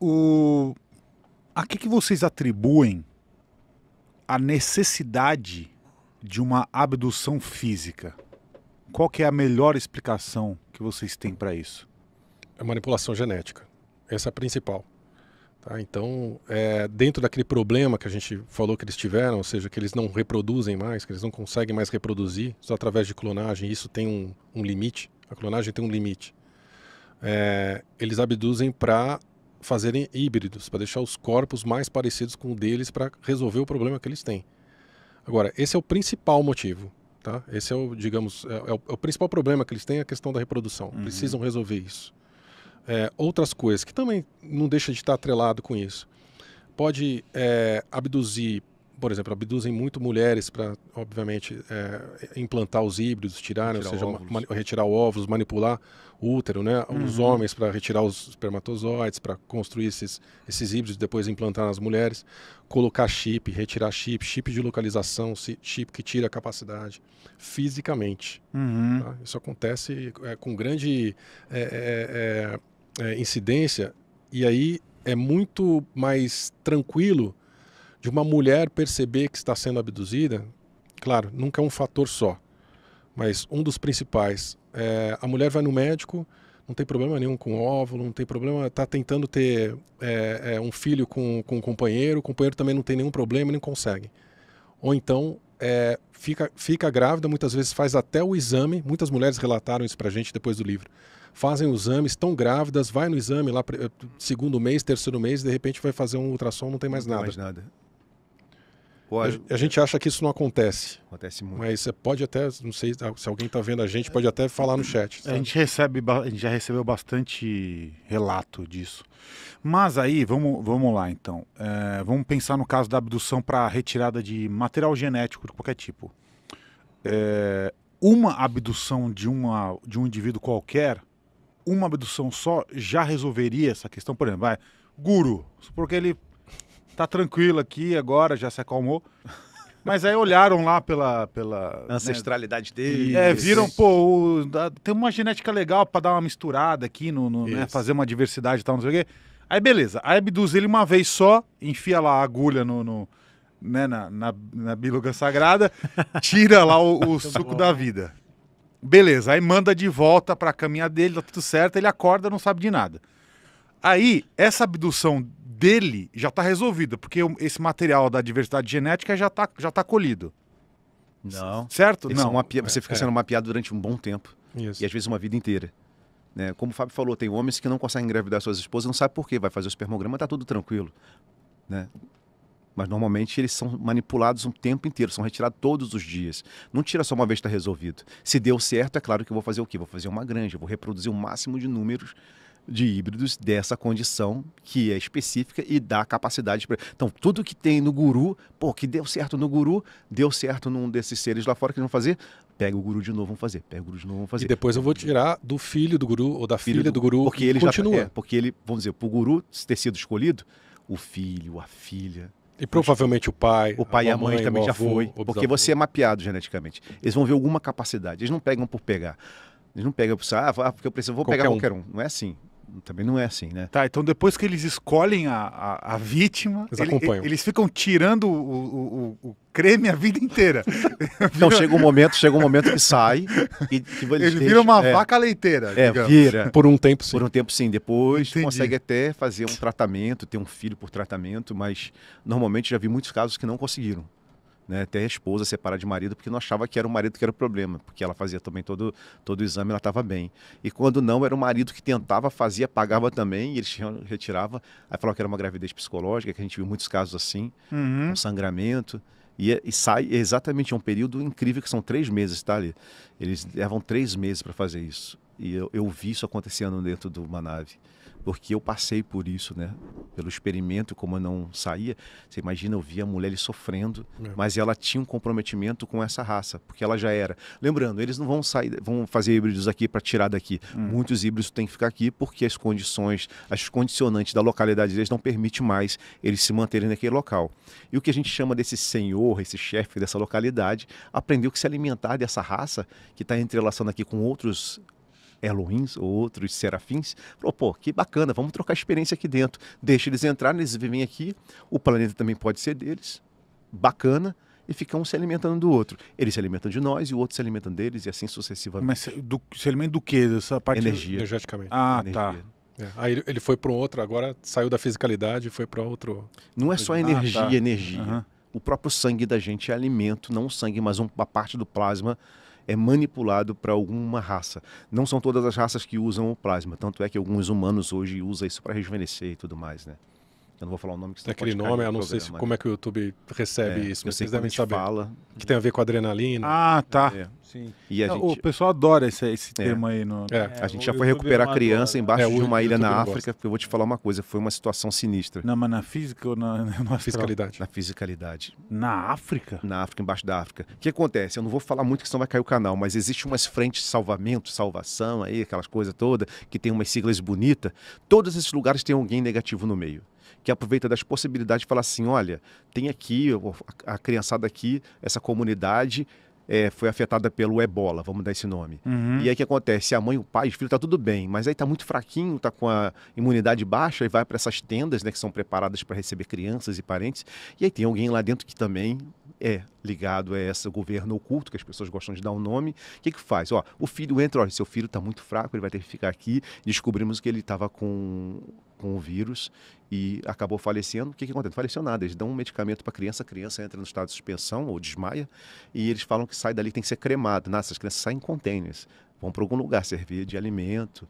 o... a que, que vocês atribuem a necessidade de uma abdução física? Qual que é a melhor explicação que vocês têm para isso? É manipulação genética. Essa é a principal. Tá? Então, é, dentro daquele problema que a gente falou que eles tiveram, ou seja, que eles não reproduzem mais, que eles não conseguem mais reproduzir, só através de clonagem, isso tem um, um limite. A clonagem tem um limite. É, eles abduzem para fazerem híbridos, para deixar os corpos mais parecidos com o deles para resolver o problema que eles têm. Agora, esse é o principal motivo. Tá? Esse é o, digamos, é, é, o, é o, principal problema que eles têm, é a questão da reprodução. Uhum. Precisam resolver isso. É, outras coisas que também não deixa de estar atrelado com isso. Pode é, abduzir por exemplo, abduzem muito mulheres para, obviamente, é, implantar os híbridos, tirar, retirar, ou seja, óvulos. retirar ovos, manipular o útero, né? Uhum. Os homens para retirar os espermatozoides, para construir esses, esses híbridos, depois implantar nas mulheres, colocar chip, retirar chip, chip de localização, chip que tira a capacidade fisicamente. Uhum. Tá? Isso acontece é, com grande é, é, é, é incidência e aí é muito mais tranquilo de uma mulher perceber que está sendo abduzida, claro, nunca é um fator só, mas um dos principais. É, a mulher vai no médico, não tem problema nenhum com óvulo, não tem problema, está tentando ter é, é, um filho com, com um companheiro, o companheiro também não tem nenhum problema, nem consegue. Ou então é, fica, fica grávida, muitas vezes faz até o exame, muitas mulheres relataram isso para a gente depois do livro. Fazem o exame, estão grávidas, vai no exame lá, eh, segundo mês, terceiro mês, de repente vai fazer um ultrassom, não tem mais não nada. Mais nada a gente acha que isso não acontece. Acontece muito. Mas você pode até, não sei se alguém está vendo a gente, pode até falar no chat. Sabe? A gente recebe, a gente já recebeu bastante relato disso. Mas aí, vamos, vamos lá então. É, vamos pensar no caso da abdução para retirada de material genético de qualquer tipo. É, uma abdução de, uma, de um indivíduo qualquer, uma abdução só já resolveria essa questão. Por exemplo, vai, guru, porque ele tá tranquilo aqui agora, já se acalmou. Mas aí olharam lá pela. pela né? Ancestralidade né? dele. É, viram, pô, o, da, tem uma genética legal para dar uma misturada aqui, no, no né? fazer uma diversidade e tal, não sei o quê. Aí beleza, aí abduz ele uma vez só, enfia lá a agulha no, no né, na, na, na biluga sagrada, tira lá o, o tá suco da vida. Beleza, aí manda de volta para a caminha dele, tá tudo certo, ele acorda, não sabe de nada. Aí, essa abdução dele já está resolvido porque esse material da diversidade genética já está já tá colhido. Não. Certo? Eles Não. Mapea... Você fica é. sendo mapeado durante um bom tempo. Isso. E às vezes uma vida inteira. Né? Como o Fábio falou, tem homens que não conseguem engravidar suas esposas, não sabe por quê. Vai fazer o espermograma, tá tudo tranquilo. Né? Mas normalmente eles são manipulados um tempo inteiro, são retirados todos os dias. Não tira só uma vez, está resolvido. Se deu certo, é claro que eu vou fazer o quê? Vou fazer uma granja, vou reproduzir o máximo de números de híbridos dessa condição que é específica e dá capacidade para. Então, tudo que tem no guru, pô, que deu certo no guru, deu certo num desses seres lá fora que vão fazer, pega o guru de novo, vão fazer, pega o guru de novo, vão fazer. E depois eu vou tirar do filho do guru ou da filho filha do, do guru, porque ele tá- continua. Já, é, porque ele, vamos dizer, para o guru ter sido escolhido, o filho, a filha, e provavelmente o pai. O pai a e a mãe, também já foi. Porque você é mapeado geneticamente. Eles vão ver alguma capacidade. Eles não pegam por pegar. Eles não pegam por ah, ah, porque eu preciso, vou qualquer pegar um. qualquer um. Não é assim também não é assim, né? Tá, então depois que eles escolhem a, a, a vítima, eles, ele, acompanham. eles ficam tirando o, o, o, creme a vida inteira. não, chega um momento, chega um momento que sai. E, que vira uma é, vaca leiteira. É, digamos. vira. Por um tempo sim. Por um tempo sim. Depois Entendi. consegue até fazer um tratamento, ter um filho por tratamento, mas normalmente já vi muitos casos que não conseguiram né, até a esposa separar de marido, porque não achava que era o marido que era o problema, porque ela fazia também todo, todo o exame, ela estava bem. E quando não, era o marido que tentava, fazia, pagava também, e eles retirava, aí falava que era uma gravidez psicológica, que a gente viu muitos casos assim, uhum. sangramento. E, é, e, sai exatamente, é um período incrível, que são três meses, tá ali. Eles levam três meses para fazer isso. E eu, eu vi isso acontecendo dentro de uma nave, porque eu passei por isso, né? pelo experimento, como eu não saía, você imagina, eu via a mulher sofrendo, é. mas ela tinha um comprometimento com essa raça, porque ela já era. Lembrando, eles não vão sair, vão fazer híbridos aqui para tirar daqui. Hum. Muitos híbridos têm que ficar aqui porque as condições, as condicionantes da localidade deles não permite mais eles se manterem naquele local. E o que a gente chama desse senhor, esse chefe dessa localidade, aprendeu que se alimentar dessa raça que está entrelaçando aqui com outros Elohims ou outros serafins, falou, pô, que bacana, vamos trocar experiência aqui dentro. Deixa eles entrarem, eles vivem aqui, o planeta também pode ser deles, bacana, e ficam um se alimentando do outro. Eles se alimentam de nós e o outro se alimentam deles, e assim sucessivamente. Mas do, se alimenta do quê? Dessa parte Energia. Energeticamente. Ah, tá. Energia. tá. É. Aí ele foi para um outro, agora saiu da fisicalidade e foi para outro. Não é só energia, ah, tá. energia. Uhum. O próprio sangue da gente é alimento, não sangue, mas uma parte do plasma é manipulado para alguma raça. Não são todas as raças que usam o plasma, tanto é que alguns humanos hoje usam isso para rejuvenescer e tudo mais, né? Eu não vou falar o nome que você Aquele nome, eu não sei se, como é que o YouTube recebe é, isso, mas vocês devem saber. Fala. Que tem a ver com adrenalina. Ah, tá. É, sim. E a gente... O pessoal adora esse, esse é. tema aí. No... É. É, a gente já foi é recuperar a criança adora. embaixo de uma ilha na África. Eu vou te falar uma coisa, foi uma situação sinistra. Não, mas na física ou na, na fiscalidade? Na fisicalidade. Na África? Na África, embaixo da África. O que acontece? Eu não vou falar muito que senão vai cair o canal, mas existe umas frentes de salvamento, salvação aí, aquelas coisas todas, que tem umas siglas bonitas. Todos esses lugares tem alguém negativo no meio que aproveita das possibilidades de falar assim: olha, tem aqui, a, a criançada aqui, essa comunidade. É, foi afetada pelo ebola, vamos dar esse nome. Uhum. E aí o que acontece? A mãe, o pai, o filho tá tudo bem, mas aí tá muito fraquinho, tá com a imunidade baixa e vai para essas tendas, né, que são preparadas para receber crianças e parentes. E aí tem alguém lá dentro que também é ligado a esse governo oculto, que as pessoas gostam de dar um nome. O que, que faz? Ó, o filho entra, olha, seu filho está muito fraco, ele vai ter que ficar aqui. Descobrimos que ele estava com, com o vírus e acabou falecendo. O que, que acontece? Não faleceu nada. Eles dão um medicamento para a criança, a criança entra no estado de suspensão ou desmaia, e eles falam que sai dali, tem que ser cremado. Nossa, as crianças saem em containers, vão para algum lugar servir de alimento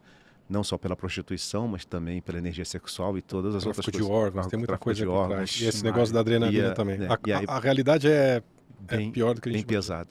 não só pela prostituição, mas também pela energia sexual e todas as outras coisas. de órgãos, tem muita coisa de órgãos. E esse negócio da adrenalina também. Né? a, realidade é, é pior do que a gente bem pesado.